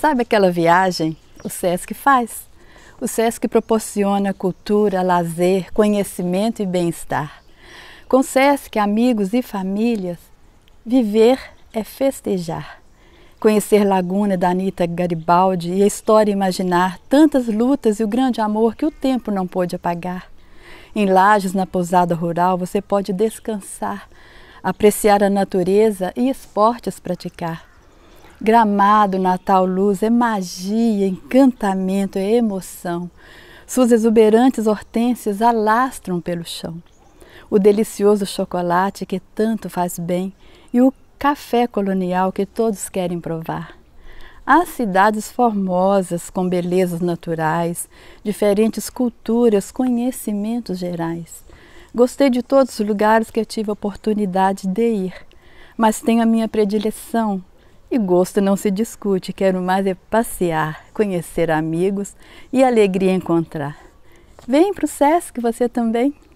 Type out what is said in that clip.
Sabe aquela viagem? O SESC faz. O SESC proporciona cultura, lazer, conhecimento e bem-estar. Com o SESC, amigos e famílias, viver é festejar. Conhecer Laguna da Anitta Garibaldi e a história imaginar tantas lutas e o grande amor que o tempo não pôde apagar. Em Lages, na pousada rural, você pode descansar, apreciar a natureza e esportes praticar Gramado, Natal, luz, é magia, encantamento, é emoção. Suas exuberantes hortênsias alastram pelo chão. O delicioso chocolate que tanto faz bem e o café colonial que todos querem provar. Há cidades formosas, com belezas naturais, diferentes culturas, conhecimentos gerais. Gostei de todos os lugares que tive a oportunidade de ir, mas tenho a minha predileção, e gosto não se discute, quero mais é passear, conhecer amigos e alegria encontrar. Vem para o SESC você também.